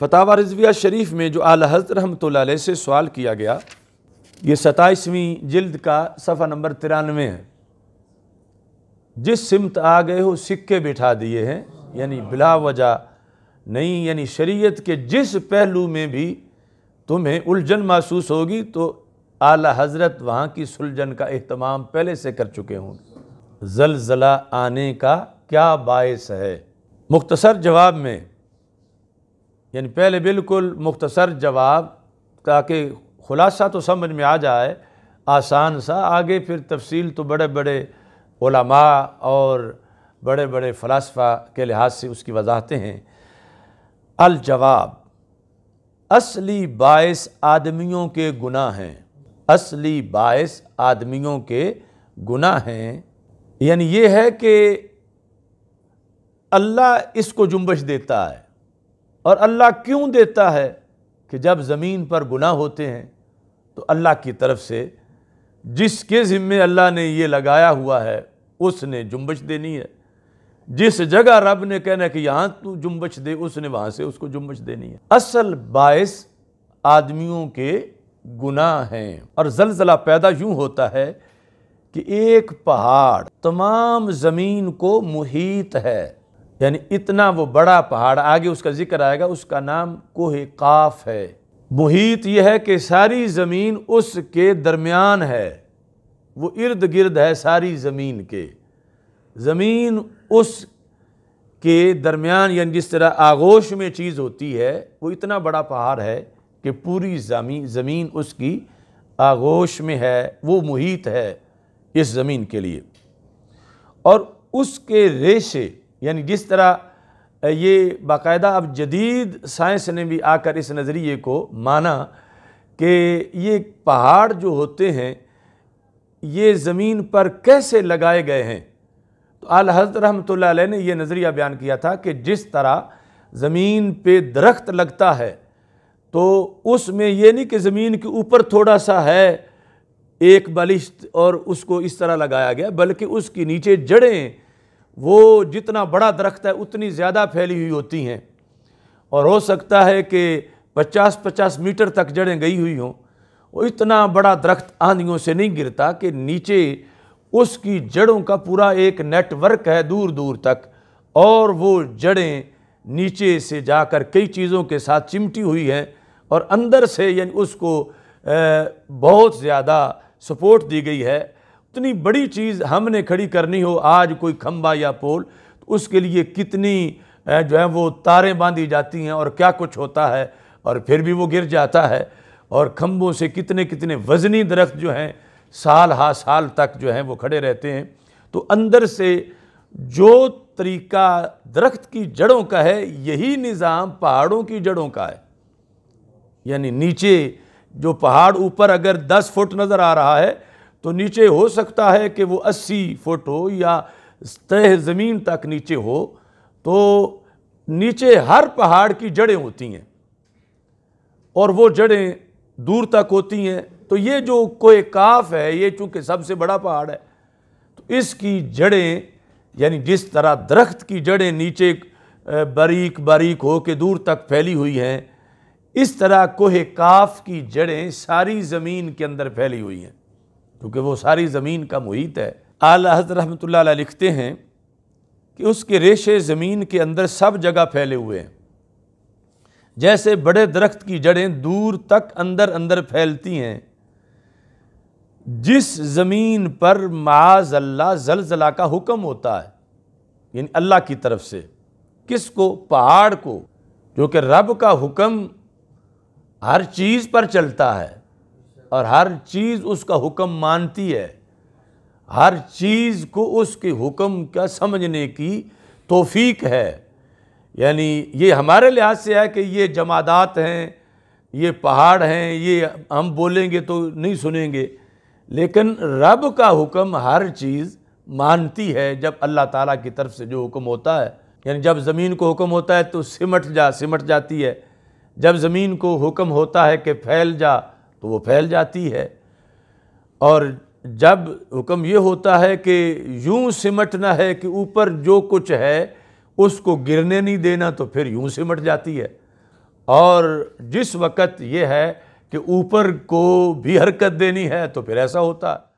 फतावा रजविया शरीफ में जो आला हजरत रहमत से सवाल किया गया ये सताईसवीं जल्द का सफ़ा नंबर तिरानवे है जिस सिमत आ गए हो सिक्के बिठा दिए हैं यानी बिला वजह नहीं यानी शरीयत के जिस पहलू में भी तुम्हें उलझन महसूस होगी तो आला हजरत वहाँ की सुलझन का अहतमाम पहले से कर चुके हों जलजला आने का क्या बायस है मुख्तसर जवाब में यानी पहले बिल्कुल मुख्तसर जवाब ताकि खुलासा तो समझ में आ जाए आसान सा आगे फिर तफसील तो बड़े बड़े ओलमा और बड़े बड़े फ़लासफ़ा के लिहाज से उसकी वजाहतें हैं अलजवाब असली बायस आदमियों के गुनाह हैं असली बायस आदमियों के गुनाह हैं यानी ये है कि अल्लाह इसको जुम्बश देता है और अल्लाह क्यों देता है कि जब ज़मीन पर गुनाह होते हैं तो अल्लाह की तरफ से जिसके ज़िम्मे अल्लाह ने ये लगाया हुआ है उसने जुम्बश देनी है जिस जगह रब ने कहना है कि यहाँ तू जुम्बश दे उसने वहाँ से उसको जुम्बश देनी है असल बायस आदमियों के गुनाह हैं और जलजला पैदा यूँ होता है कि एक पहाड़ तमाम ज़मीन को मुहित है यानी इतना वो बड़ा पहाड़ आगे उसका जिक्र आएगा उसका नाम कोह काफ है मुहित यह है कि सारी ज़मीन उसके दरमियान है वो इर्द गिर्द है सारी ज़मीन के ज़मीन उस के दरमियान यानी जिस तरह आगोश में चीज़ होती है वो इतना बड़ा पहाड़ है कि पूरी ज़मीन ज़मीन उसकी आगोश में है वो मुहित है इस ज़मीन के लिए और उसके रेशे यानी जिस तरह ये बाकायदा अब जदीद साइंस ने भी आकर इस नज़रिए को माना कि ये पहाड़ जो होते हैं ये ज़मीन पर कैसे लगाए गए हैं तो आल हजरत रहमतुल्लाह अलैह ने यह नज़रिया बयान किया था कि जिस तरह ज़मीन पे दरख्त लगता है तो उसमें यह नहीं कि ज़मीन के ऊपर थोड़ा सा है एक बलिश्त और उसको इस तरह लगाया गया बल्कि उसके नीचे जड़ें वो जितना बड़ा दरख्त है उतनी ज़्यादा फैली हुई होती हैं और हो सकता है कि 50-50 मीटर तक जड़ें गई हुई हों वो इतना बड़ा दरख्त आंधियों से नहीं गिरता कि नीचे उसकी जड़ों का पूरा एक नेटवर्क है दूर दूर तक और वो जड़ें नीचे से जाकर कई चीज़ों के साथ चिमटी हुई हैं और अंदर से यानी उसको बहुत ज़्यादा सपोर्ट दी गई है इतनी बड़ी चीज़ हमने खड़ी करनी हो आज कोई खम्बा या पोल तो उसके लिए कितनी जो है वो तारें बांधी जाती हैं और क्या कुछ होता है और फिर भी वो गिर जाता है और खम्बों से कितने कितने वज़नी दरख्त जो हैं साल हा साल तक जो हैं वो खड़े रहते हैं तो अंदर से जो तरीका दरख्त की जड़ों का है यही निज़ाम पहाड़ों की जड़ों का है यानी नीचे जो पहाड़ ऊपर अगर 10 फुट नज़र आ रहा है तो नीचे हो सकता है कि वो अस्सी फुट हो या तह ज़मीन तक नीचे हो तो नीचे हर पहाड़ की जड़ें होती हैं और वो जड़ें दूर तक होती हैं तो ये जो कोई काफ है ये चूँकि सबसे बड़ा पहाड़ है तो इसकी जड़ें यानी जिस तरह दरख्त की जड़ें नीचे बारीक बारीक हो के दूर तक फैली हुई हैं इस तरह कोहे काफ की जड़ें सारी ज़मीन के अंदर फैली हुई हैं क्योंकि वो सारी ज़मीन का मुहित है आला हजर रहमत लिखते हैं कि उसके रेशे ज़मीन के अंदर सब जगह फैले हुए हैं जैसे बड़े दरख्त की जड़ें दूर तक अंदर अंदर फैलती हैं जिस ज़मीन पर माज अल्लाह जलजला का हुक्म होता है यानी अल्लाह की तरफ से किस को पहाड़ को जो कि रब का हुक्म हर चीज़ पर चलता है और हर चीज़ उसका हुक्म मानती है हर चीज़ को उसके हुक्म का समझने की तोफ़ीक है यानी ये हमारे लिहाज से है कि ये जमादात हैं ये पहाड़ हैं ये हम बोलेंगे तो नहीं सुनेंगे लेकिन रब का हुक्म हर चीज़ मानती है जब अल्लाह ताला की तरफ से जो हुक्म होता है यानी जब ज़मीन को हुक्म होता है तो सिमट जा सिमट जाती है जब ज़मीन को हुक्म होता है कि फैल जा तो वो फैल जाती है और जब हुक्म ये होता है कि यूं सिमटना है कि ऊपर जो कुछ है उसको गिरने नहीं देना तो फिर यूं सिमट जाती है और जिस वक़्त ये है कि ऊपर को भी हरकत देनी है तो फिर ऐसा होता है